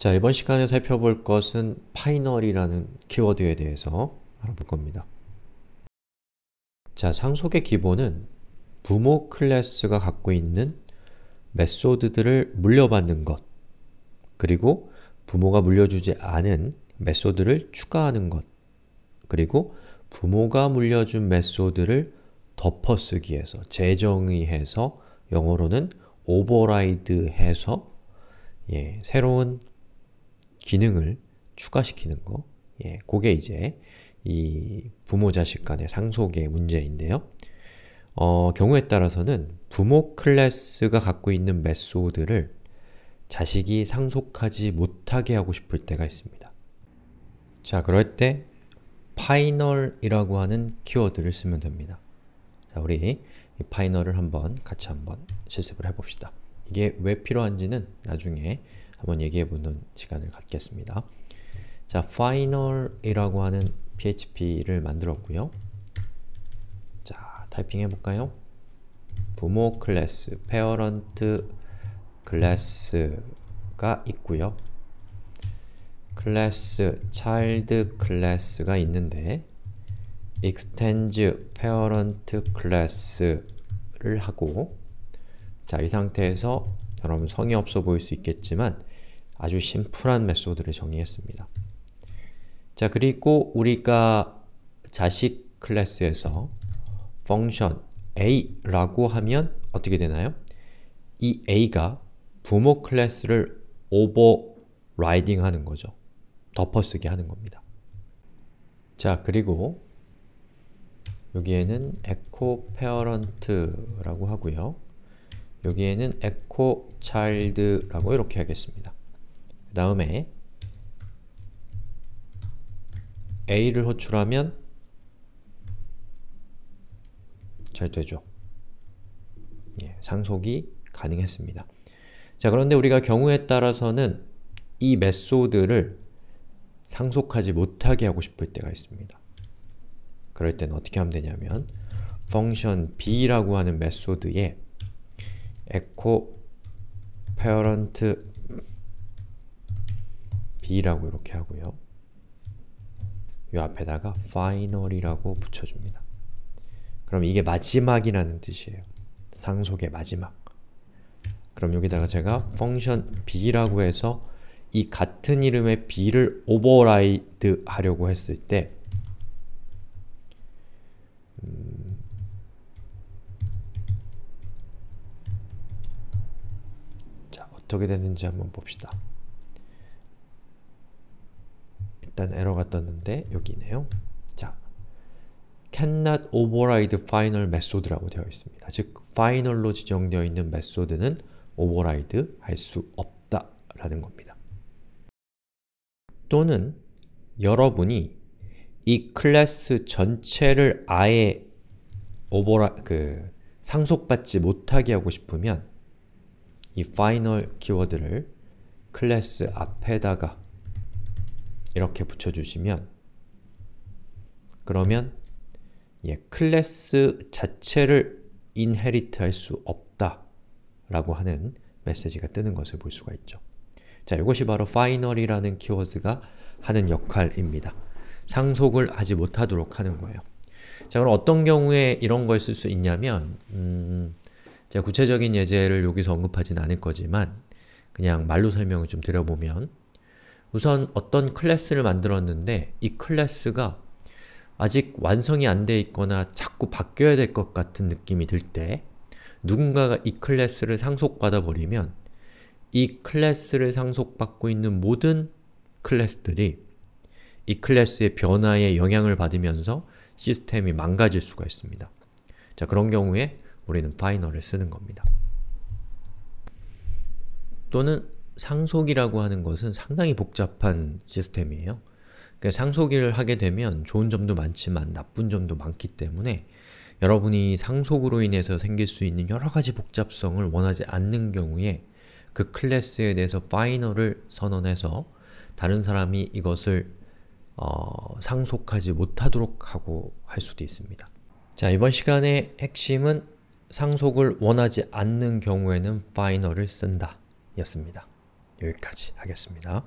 자, 이번 시간에 살펴볼 것은 파이널이라는 키워드에 대해서 알아볼 겁니다. 자, 상속의 기본은 부모 클래스가 갖고 있는 메소드들을 물려받는 것 그리고 부모가 물려주지 않은 메소드를 추가하는 것 그리고 부모가 물려준 메소드를 덮어쓰기해서 재정의해서 영어로는 오버라이드해서 예, 새로운 기능을 추가시키는 거 예, 그게 이제 이 부모 자식 간의 상속의 문제인데요. 어, 경우에 따라서는 부모 클래스가 갖고 있는 메소드를 자식이 상속하지 못하게 하고 싶을 때가 있습니다. 자, 그럴 때 파이널이라고 하는 키워드를 쓰면 됩니다. 자, 우리 이 파이널을 한번 같이 한번 실습을 해봅시다. 이게 왜 필요한지는 나중에 한번 얘기해 보는 시간을 갖겠습니다. 자, final이라고 하는 PHP를 만들었고요. 자, 타이핑해 볼까요? 부모 클래스, parent 클래스가 있고요. 클래스, child 클래스가 있는데 extend parent 클래스를 하고 자, 이 상태에서 여러분 성의 없어 보일 수 있겠지만 아주 심플한 메소드를 정의했습니다. 자 그리고 우리가 자식 클래스에서 function a라고 하면 어떻게 되나요? 이 a가 부모 클래스를 overriding 하는 거죠. 덮어쓰기 하는 겁니다. 자 그리고 여기에는 echo parent라고 하고요. 여기에는 echo child라고 이렇게 하겠습니다. 그 다음에 a를 호출하면 잘 되죠. 예, 상속이 가능했습니다. 자 그런데 우리가 경우에 따라서는 이 메소드를 상속하지 못하게 하고 싶을 때가 있습니다. 그럴 때는 어떻게 하면 되냐면 function b라고 하는 메소드에 에코 페어런트 b라고 이렇게 하고요. 이 앞에다가 final이라고 붙여줍니다. 그럼 이게 마지막이라는 뜻이에요. 상속의 마지막. 그럼 여기다가 제가 function b라고 해서 이 같은 이름의 b를 오버라이드 하려고 했을 때 어떻게 됐는지 한번 봅시다. 일단 에러가 떴는데 여기네요. 자, cannot override final method라고 되어 있습니다. 즉, final로 지정되어 있는 메소드는 override 할 수 없다라는 겁니다. 또는 여러분이 이 클래스 전체를 아예 오버라 그 상속받지 못하게 하고 싶으면 이 final 키워드를 클래스 앞에다가 이렇게 붙여주시면 그러면 예, 클래스 자체를 inherit 할 수 없다 라고 하는 메시지가 뜨는 것을 볼 수가 있죠. 자, 이것이 바로 final이라는 키워드가 하는 역할입니다. 상속을 하지 못하도록 하는 거예요. 자, 그럼 어떤 경우에 이런 걸 쓸 수 있냐면 음, 제가 구체적인 예제를 여기서 언급하진 않을 거지만 그냥 말로 설명을 좀 드려보면 우선 어떤 클래스를 만들었는데 이 클래스가 아직 완성이 안 돼 있거나 자꾸 바뀌어야 될 것 같은 느낌이 들 때 누군가가 이 클래스를 상속받아 버리면 이 클래스를 상속받고 있는 모든 클래스들이 이 클래스의 변화에 영향을 받으면서 시스템이 망가질 수가 있습니다. 자 그런 경우에 우리는 파이널을 쓰는 겁니다. 또는 상속이라고 하는 것은 상당히 복잡한 시스템이에요. 그러니까 상속을 하게 되면 좋은 점도 많지만 나쁜 점도 많기 때문에 여러분이 상속으로 인해서 생길 수 있는 여러가지 복잡성을 원하지 않는 경우에 그 클래스에 대해서 파이널을 선언해서 다른 사람이 이것을 어, 상속하지 못하도록 하고 할 수도 있습니다. 자, 이번 시간의 핵심은 상속을 원하지 않는 경우에는 파이널을 쓴다 였습니다. 여기까지 하겠습니다.